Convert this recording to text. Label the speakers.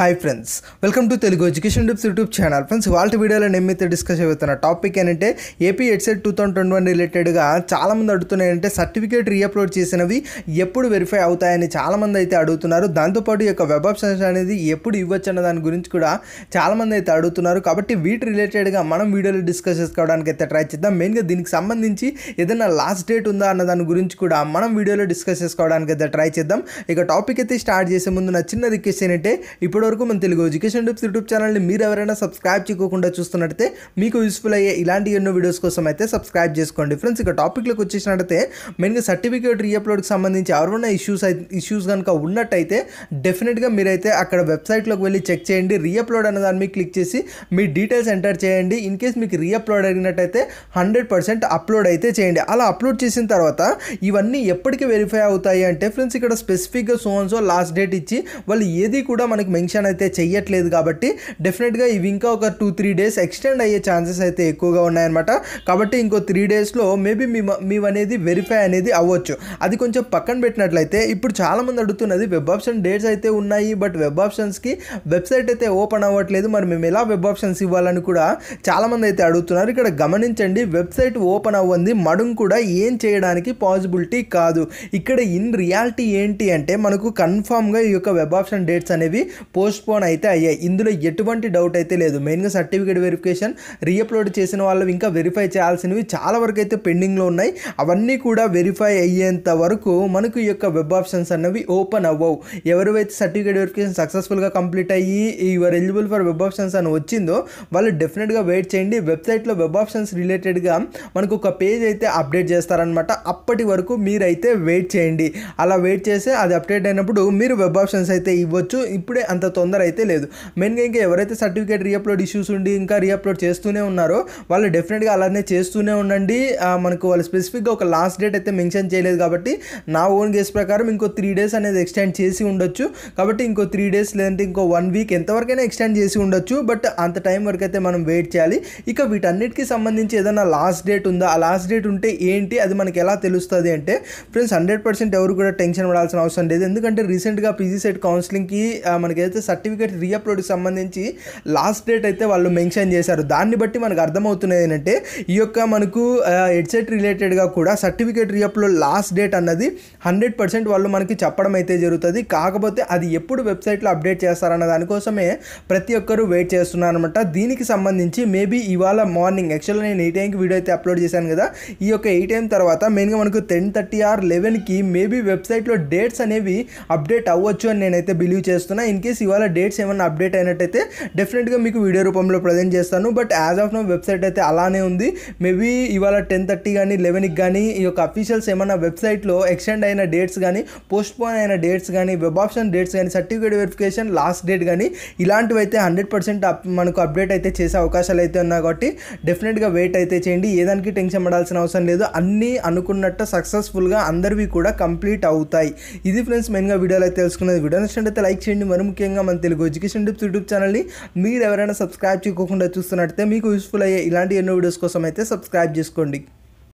Speaker 1: hi friends welcome to Telugu education tips YouTube channel friends వాళ్ళ వీడియోలో నేమైతే డిస్కస్ అవుతున్న టాపిక్ ఏంటంటే AP EdCET two thousand twenty one రిలేటెడ్గా చాలామంది అడుగుతున్నాయంటే సర్టిఫికేట్ రీఅప్లోడ్ చేసినవి ఎప్పుడు వెరిఫై అవుతాయని చాలామంది అయితే అడుగుతున్నారు దాంతోపాటు యొక్క వెబ్ ఆప్షన్స్ అనేది ఎప్పుడు ఇవ్వచ్చు అన్న దాని గురించి కూడా చాలామంది అయితే అడుగుతున్నారు కాబట్టి వీటి రిలేటెడ్గా మనం వీడియోలో డిస్కస్ చేసుకోవడానికి అయితే ట్రై చేద్దాం మెయిన్గా దీనికి సంబంధించి ఏదైనా లాస్ట్ డేట్ ఉందా అన్న దాని గురించి కూడా మనం వీడియోలో డిస్కస్ చేసుకోవడానికి అయితే ట్రై చేద్దాం ఇక టాపిక్ అయితే స్టార్ట్ చేసే ముందు నా చిన్న రిక్వెస్ట్ ఏంటంటే ఇప్పుడు వరకు మన తెలుగు ఎడ్యుకేషన్ టిప్స్ యూట్యూబ్ ఛానల్ని మీరు ఎవరైనా సబ్స్క్రైబ్ చేయకుండా చూస్తున్నట్టయితే మీకు యూస్ఫుల్ అయ్యే ఇలాంటి ఎన్నో వీడియోస్ కోసం అయితే సబ్స్క్రైబ్ చేసుకోండి ఫ్రెండ్స్ ఇక టాపిక్లోకి వచ్చేసినట్టయితే మెయిన్గా సర్టిఫికేట్ రీఅప్లోడ్కి సంబంధించి ఎవరైనా ఇష్యూస్ ఇష్యూస్ కనుక ఉన్నట్టయితే డెఫినెట్గా మీరైతే అక్కడ వెబ్సైట్లోకి వెళ్ళి చెక్ చేయండి రీఅప్లోడ్ అనే దాన్ని మీకు క్లిక్ చేసి మీ డీటెయిల్స్ ఎంటర్ చేయండి ఇన్ కేస్ మీకు రీఅప్లోడ్ అడిగినట్టయితే హండ్రెడ్ పర్సెంట్ అప్లోడ్ అయితే చేయండి అలా అప్లోడ్ చేసిన తర్వాత ఇవన్నీ ఎప్పటికీ వెరిఫై అవుతాయి అంటే ఫ్రెండ్స్ ఇక్కడ స్పెసిఫిక్గా సోన్సో సో లాస్ట్ డేట్ ఇచ్చి వాళ్ళు ఏది కూడా మనకి మెన్షన్ ఎక్స్టెండ్ అయితే చెయ్యట్లేదు కాబట్టి డెఫినెట్గా ఇవి ఇంకా ఒక టూ త్రీ డేస్ ఎక్స్టెండ్ అయ్యే ఛాన్సెస్ అయితే ఎక్కువగా ఉన్నాయన్నమాట కాబట్టి ఇంకో త్రీ డేస్లో మేబీ మీ అనేది వెరిఫై అనేది అవ్వచ్చు అది కొంచెం పక్కన పెట్టినట్లయితే ఇప్పుడు చాలామంది అడుగుతున్నది వెబ్ ఆప్షన్ డేట్స్ అయితే ఉన్నాయి బట్ వెబ్ ఆప్షన్స్కి వెబ్సైట్ అయితే ఓపెన్ అవ్వట్లేదు మరి మేము ఎలా వెబ్ ఆప్షన్స్ ఇవ్వాలని కూడా చాలామంది అయితే అడుగుతున్నారు ఇక్కడ గమనించండి వెబ్సైట్ ఓపెన్ అవ్వంది మడుం కూడా ఏం చేయడానికి పాసిబిలిటీ కాదు ఇక్కడ ఇన్ రియాలిటీ ఏంటి అంటే మనకు కన్ఫామ్గా ఈ యొక్క వెబ్ ఆప్షన్ డేట్స్ అనేవి పోస్ట్పోన్ అయితే అయ్యాయి ఇందులో ఎటువంటి డౌట్ అయితే లేదు మెయిన్గా సర్టిఫికేట్ వెరిఫికేషన్ రీఅప్లోడ్ చేసిన వాళ్ళు ఇంకా వెరిఫై చేయాల్సినవి చాలా వరకు అయితే పెండింగ్లో ఉన్నాయి అవన్నీ కూడా వెరిఫై అయ్యేంత వరకు మనకు ఈ యొక్క వెబ్ ఆప్షన్స్ అన్నవి ఓపెన్ అవ్వవు ఎవరివైతే సర్టిఫికేట్ వెరిఫికేషన్ సక్సెస్ఫుల్గా కంప్లీట్ అయ్యి your eligible for web options అని వచ్చిందో వాళ్ళు డెఫినెట్గా వెయిట్ చేయండి వెబ్సైట్లో వెబ్ ఆప్షన్స్ రిలేటెడ్గా మనకు ఒక పేజ్ అయితే అప్డేట్ చేస్తారనమాట అప్పటి వరకు మీరైతే వెయిట్ చేయండి అలా వెయిట్ చేస్తే అది అప్డేట్ అయినప్పుడు మీరు వెబ్ ఆప్షన్స్ అయితే ఇవ్వచ్చు ఇప్పుడే అంత తొందర అయితే లేదు మెయిన్గా ఇంకా ఎవరైతే సర్టిఫికేట్ రీఅప్లోడ్ ఇష్యూస్ ఉండి ఇంకా రీఅప్లోడ్ చేస్తూనే ఉన్నారో వాళ్ళు డెఫినెట్గా అలానే చేస్తూనే ఉండండి మనకు వాళ్ళు స్పెసిఫిక్గా ఒక లాస్ట్ డేట్ అయితే మెన్షన్ చేయలేదు కాబట్టి నా ఓన్ గేస్ ప్రకారం ఇంకో త్రీ డేస్ అనేది ఎక్స్టెండ్ చేసి ఉండొచ్చు కాబట్టి ఇంకో త్రీ డేస్ లేదంటే ఇంకో వన్ వీక్ ఎంతవరకైనా ఎక్స్టెండ్ చేసి ఉండొచ్చు బట్ అంత టైం వరకు అయితే మనం వెయిట్ చేయాలి ఇక వీటన్నిటికీ సంబంధించి ఏదైనా లాస్ట్ డేట్ ఉందా ఆ లాస్ట్ డేట్ ఉంటే ఏంటి అది మనకి ఎలా తెలుస్తుంది అంటే ఫ్రెండ్స్ హండ్రెడ్ పర్సెంట్ ఎవరు కూడా టెన్షన్ పడాల్సిన అవసరం లేదు ఎందుకంటే రీసెంట్గా పీజీ సెట్ కౌన్సిలింగ్కి మనకైతే అయితే సర్టిఫికేట్ రీఅప్లోడ్కి సంబంధించి లాస్ట్ డేట్ అయితే వాళ్ళు మెన్షన్ చేశారు దాన్ని బట్టి మనకు అర్థమవుతున్నది ఏంటంటే ఈ యొక్క మనకు హెడ్సెట్ రిలేటెడ్గా కూడా సర్టిఫికేట్ రీఅప్లోడ్ లాస్ట్ డేట్ అన్నది హండ్రెడ్ పర్సెంట్ వాళ్ళు మనకి చెప్పడం అయితే జరుగుతుంది కాకపోతే అది ఎప్పుడు వెబ్సైట్లో అప్డేట్ చేస్తారన్న దానికోసమే ప్రతి ఒక్కరూ వెయిట్ చేస్తున్నారు అనమాట దీనికి సంబంధించి మేబీ ఇవాళ మార్నింగ్ యాక్చువల్గా నేను ఎయిట్ టైంకి వీడియో అయితే అప్లోడ్ చేశాను కదా ఈ యొక్క ఎయిట్ టైం తర్వాత మెయిన్గా మనకు టెన్ థర్టీ ఆర్ లెవెన్కి మేబీ వెబ్సైట్లో డేట్స్ అనేవి అప్డేట్ అవ్వచ్చు అని నేనైతే బిలీవ్ చేస్తున్నా ఇన్ కేస్ ఇవాళ డేట్స్ ఏమైనా అప్డేట్ అయినట్టయితే డెఫినెట్గా మీకు వీడియో రూపంలో ప్రజెంట్ చేస్తాను but as of now website అయితే అలానే ఉంది మేబీ ఇవాళ టెన్ థర్టీ కానీ లెవెన్కి కానీ ఈ యొక్క అఫీషియల్స్ ఏమైనా వెబ్సైట్లో ఎక్స్టెండ్ అయిన డేట్స్ కానీ పోస్ట్ పోన్ అయిన డేట్స్ కానీ వెబ్ ఆప్షన్ డేట్స్ కానీ సర్టిఫికేట్ వెరిఫికేషన్ లాస్ట్ డేట్ కానీ ఇలాంటివి అయితే హండ్రెడ్ పర్సెంట్ మనకు అప్డేట్ అయితే చేసే అవకాశాలు అయితే ఉన్నాయి కాబట్టి డెఫినెట్గా వెయిట్ అయితే చేయండి ఏదానికి టెన్షన్ పడాల్సిన అవసరం లేదు అన్నీ అనుకున్నట్టు సక్సెస్ఫుల్గా అందరివి కూడా కంప్లీట్ అవుతాయి ఇది ఫ్రెండ్స్ మెయిన్గా వీడియోలో తెలుసుకున్నది వీడియో నచ్చినట్టు లైక్ చేయండి మరి ముఖ్యంగా ముఖ్యంగా మన తెలుగు ఎడ్యుకేషన్ డిప్స్ యూట్యూబ్ ఛానల్ని మీరు ఎవరైనా సబ్స్క్రైబ్ చేయకుండా చూస్తున్నట్టయితే మీకు యూస్ఫుల్ అయ్యే ఇలాంటి ఎన్నో వీడియోస్ కోసం అయితే సబ్స్క్రైబ్ చేసుకోండి